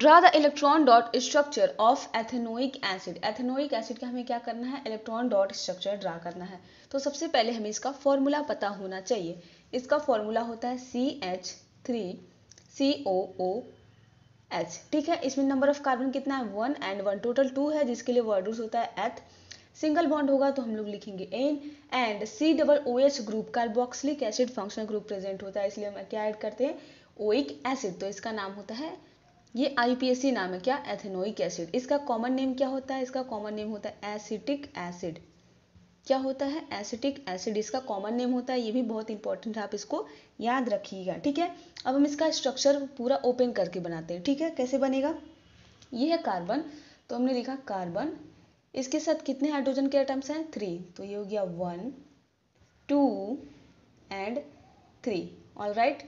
Draw the electron dot structure of ethanoic acid ethanoic acid का हमें क्या करना है इलेक्ट्रॉन डॉट स्ट्रक्चर ड्रा करना है तो सबसे पहले हमें इसका फॉर्मूला पता होना चाहिए इसका फॉर्मूला होता है C H three C O O H ठीक है इसमें नंबर ऑफ कार्बन कितना है one and one total two है जिसके लिए रूस होता है एथ सिंगल बॉन्ड होगा तो हम लोग लिखेंगे N and C double O H group carboxylic acid functional group present होता है इसलिए हम क्या ऐड करते हैं ओइक एसिड तो इसका नाम होता है ये आईपीएससी नाम है क्या एथेनोइक एसिड इसका कॉमन नेम क्या होता है इसका कॉमन नेम होता है एसिटिक एसिड क्या होता है एसिटिक एसिड इसका कॉमन नेम होता है ये भी बहुत इंपॉर्टेंट है आप इसको याद रखिएगा ठीक है अब हम इसका स्ट्रक्चर पूरा ओपन करके बनाते हैं ठीक है कैसे बनेगा ये है कार्बन तो हमने लिखा कार्बन इसके साथ कितने हाइड्रोजन के आइटम्स हैं थ्री तो ये हो गया one two and three all right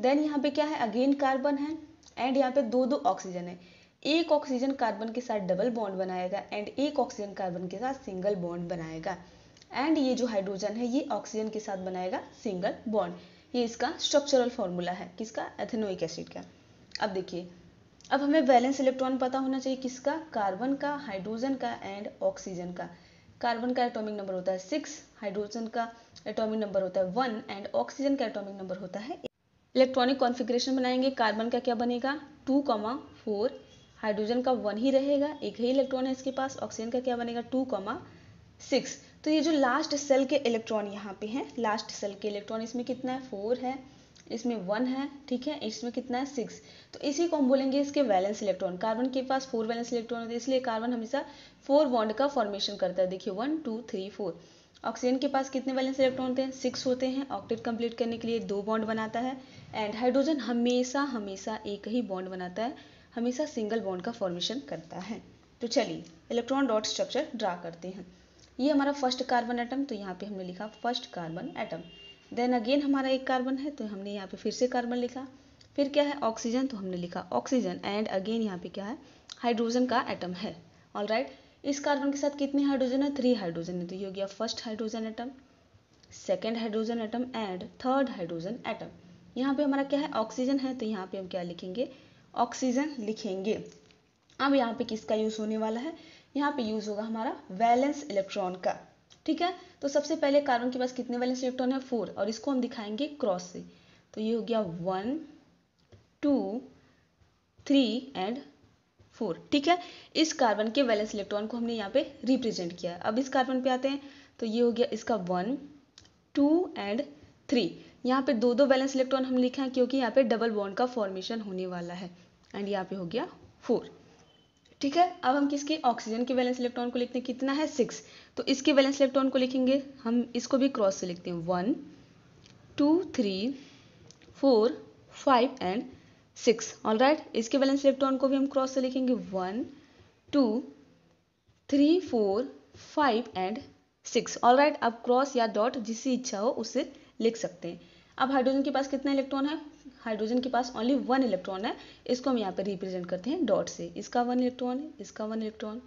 then यहाँ पे क्या है अगेन कार्बन है एंड यहाँ पे दो दो ऑक्सीजन है एक ऑक्सीजन कार्बन के साथ डबल बॉन्ड बनाएगा एंड एक ऑक्सीजन कार्बन के साथ सिंगल बॉन्ड बनाएगा एंड ये जो हाइड्रोजन है ये ऑक्सीजन के साथ बनाएगा सिंगल बॉन्ड ये इसका स्ट्रक्चरल फॉर्मूला है किसका एथेनोइक एसिड का अब देखिए अब हमें वैलेंस इलेक्ट्रॉन पता होना चाहिए किसका कार्बन का हाइड्रोजन का एंड ऑक्सीजन का कार्बन का एटॉमिक नंबर होता है सिक्स हाइड्रोजन का एटॉमिक नंबर होता है वन एंड ऑक्सीजन का एटॉमिक नंबर होता है इलेक्ट्रॉनिक कॉन्फ़िगरेशन बनाएंगे कार्बन का क्या बनेगा टू कॉमा फोर हाइड्रोजन का वन ही रहेगा एक ही इलेक्ट्रॉन है इसके पास ऑक्सीजन का क्या बनेगा टू कॉमा सिक्स तो ये जो लास्ट सेल के इलेक्ट्रॉन यहाँ पे हैं लास्ट सेल के इलेक्ट्रॉन इसमें कितना है फोर है इसमें वन है ठीक है इसमें कितना है सिक्स तो इसी को हम बोलेंगे इसके वैलेंस इलेक्ट्रॉन कार्बन के पास फोर वैलेंस इलेक्ट्रॉन होते हैं इसलिए कार्बन हमेशा फोर बॉन्ड का फॉर्मेशन करता है देखिए one two three four oxygen के पास कितने वैलेंस इलेक्ट्रॉन होते हैं सिक्स होते हैं ऑक्टेट कंप्लीट करने के लिए दो बॉन्ड बनाता है एंड हाइड्रोजन हमेशा हमेशा एक ही बॉन्ड बनाता है हमेशा सिंगल बॉन्ड का फॉर्मेशन करता है तो चलिए इलेक्ट्रॉन डॉट स्ट्रक्चर ड्रा करते हैं ये हमारा फर्स्ट कार्बन एटम तो यहाँ पे हमने लिखा first carbon atom then again हमारा एक कार्बन है तो हमने यहाँ पे फिर से कार्बन लिखा फिर क्या है ऑक्सीजन तो हमने लिखा ऑक्सीजन एंड अगेन यहाँ पे क्या है हाइड्रोजन का एटम है ऑल राइट right? इस कार्बन के साथ कितने हाइड्रोजन है थ्री हाइड्रोजन है तो ये हो गया first hydrogen atom second hydrogen atom and third hydrogen atom यहाँ पे हमारा क्या है ऑक्सीजन है तो यहाँ पे हम क्या लिखेंगे ऑक्सीजन लिखेंगे अब यहाँ पे किसका यूज होने वाला है यहाँ पे यूज होगा हमारा वैलेंस इलेक्ट्रॉन का ठीक है तो सबसे पहले कार्बन के पास कितने वैलेंस इलेक्ट्रॉन है फोर और इसको हम दिखाएंगे क्रॉस से तो ये हो गया one two three and four ठीक है इस कार्बन के वैलेंस इलेक्ट्रॉन को हमने यहाँ पे रिप्रेजेंट किया अब इस कार्बन पे आते हैं तो ये हो गया इसका वन टू एंड थ्री यहाँ पे दो दो वैलेंस इलेक्ट्रॉन हम लिखे हैं क्योंकि यहाँ पे डबल बॉन्ड का फॉर्मेशन होने वाला है एंड यहाँ पे हो गया फोर ठीक है अब हम किसके ऑक्सीजन के वैलेंस इलेक्ट्रॉन को लिखते हैं कितना है सिक्स तो इसके वैलेंस इलेक्ट्रॉन को लिखेंगे हम इसको भी क्रॉस से लिखते हैं one two three four five and six all right इसके वैलेंस इलेक्ट्रॉन को भी हम क्रॉस से लिखेंगे one two three four five and six all right आप क्रॉस या डॉट जिसकी इच्छा हो उसे लिख सकते हैं अब हाइड्रोजन के पास कितना इलेक्ट्रॉन है हाइड्रोजन के पास ओनली वन इलेक्ट्रॉन है इसको हम यहाँ पर रिप्रेजेंट करते हैं डॉट से इसका वन इलेक्ट्रॉन इसका वन इलेक्ट्रॉन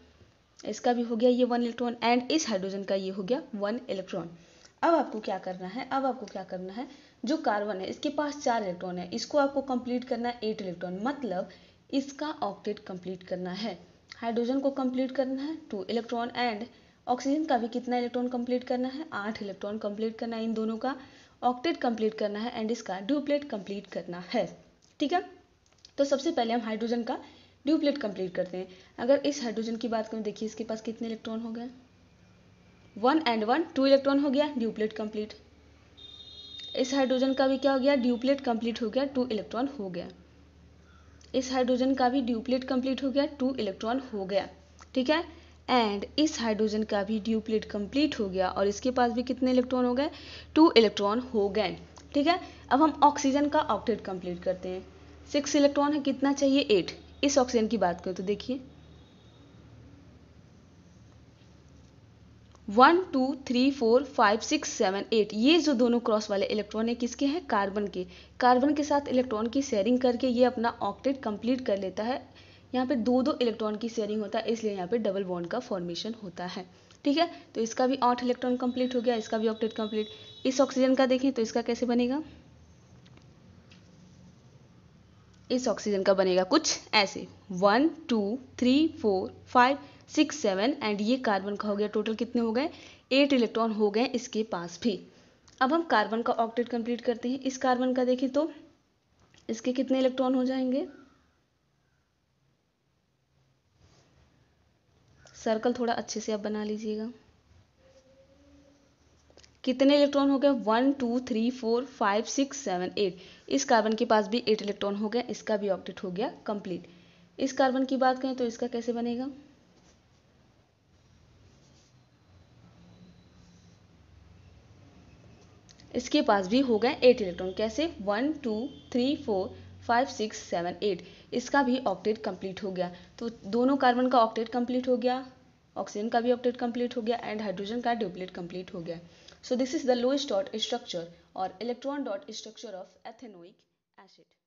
इसका भी हो गया ये वन इलेक्ट्रॉन एंड इस हाइड्रोजन का ये हो गया वन इलेक्ट्रॉन अब आपको क्या करना है अब आपको क्या करना है जो कार्बन है इसके पास चार इलेक्ट्रॉन है इसको आपको कंप्लीट करना है एट इलेक्ट्रॉन मतलब इसका ऑक्टेट कंप्लीट करना है हाइड्रोजन को कंप्लीट करना है टू इलेक्ट्रॉन एंड ऑक्सीजन का भी कितना इलेक्ट्रॉन कंप्लीट करना है आठ इलेक्ट्रॉन कंप्लीट करना है इन दोनों का ऑक्टेट कंप्लीट करना है एंड इसका ड्यूप्लेट कंप्लीट करना है ठीक है तो सबसे पहले हम हाइड्रोजन का ड्यूप्लेट कंप्लीट करते हैं अगर इस हाइड्रोजन की बात करें देखिए इसके पास कितने इलेक्ट्रॉन हो गए one and one two electron हो गया ड्यूप्लेट कंप्लीट इस हाइड्रोजन का भी क्या हो गया ड्यूप्लेट कंप्लीट हो गया टू इलेक्ट्रॉन हो गया इस हाइड्रोजन का भी ड्यूप्लेट कंप्लीट हो गया टू इलेक्ट्रॉन हो गया ठीक है एंड इस हाइड्रोजन का भी ड्यूप्लेट कंप्लीट हो गया और इसके पास भी कितने इलेक्ट्रॉन हो गए टू इलेक्ट्रॉन हो गए ठीक है अब हम ऑक्सीजन का ऑक्टेट कंप्लीट करते हैं सिक्स इलेक्ट्रॉन है कितना चाहिए एट इस ऑक्सीजन की बात करें तो देखिए one two three four five six seven eight ये जो दोनों क्रॉस वाले इलेक्ट्रॉन है किसके हैं कार्बन के कार्बन के साथ इलेक्ट्रॉन की शेयरिंग करके ये अपना ऑक्टेट कंप्लीट कर लेता है यहाँ पे दो दो इलेक्ट्रॉन की शेयरिंग होता है इसलिए यहाँ पे डबल बॉन्ड का फॉर्मेशन होता है ठीक है तो इसका भी आठ इलेक्ट्रॉन कंप्लीट हो गया इसका भी ऑक्टेट कंप्लीट इस ऑक्सीजन का देखें तो इसका कैसे बनेगा इस ऑक्सीजन का बनेगा कुछ ऐसे one two three four five six seven and ये कार्बन का हो गया टोटल कितने हो गए एट इलेक्ट्रॉन हो गए इसके पास भी अब हम कार्बन का ऑक्टेट कंप्लीट करते हैं इस कार्बन का देखें तो इसके कितने इलेक्ट्रॉन हो जाएंगे सर्कल थोड़ा अच्छे से आप बना लीजिएगा कितने इलेक्ट्रॉन हो गए one two three four five six seven eight इस कार्बन के पास भी एट इलेक्ट्रॉन हो गए इसका भी ऑक्टेट हो गया कंप्लीट इस कार्बन की बात करें तो इसका कैसे बनेगा इसके पास भी हो गए एट इलेक्ट्रॉन कैसे one two three four five six seven eight इसका भी ऑक्टेट कंप्लीट हो गया तो दोनों कार्बन का ऑक्टेट कंप्लीट हो गया ऑक्सीजन का भी ऑक्टेट कंप्लीट हो गया एंड हाइड्रोजन का ड्यूप्लेट कंप्लीट हो गया so this is the Lewis dot structure और electron dot structure of ethanoic acid